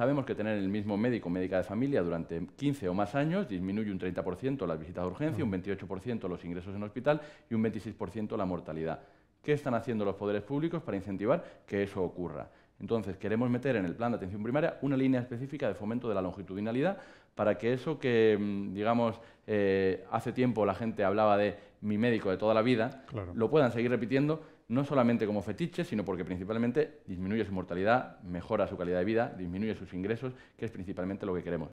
Sabemos que tener el mismo médico o médica de familia durante 15 o más años disminuye un 30% las visitas de urgencia, un 28% los ingresos en hospital y un 26% la mortalidad. ¿Qué están haciendo los poderes públicos para incentivar que eso ocurra? Entonces, queremos meter en el plan de atención primaria una línea específica de fomento de la longitudinalidad para que eso que, mm, digamos, eh, hace tiempo la gente hablaba de mi médico de toda la vida, lo puedan seguir repitiendo, no solamente como fetiche, sino porque principalmente disminuye su mortalidad, mejora su calidad de vida, disminuye sus ingresos, que es principalmente lo que queremos.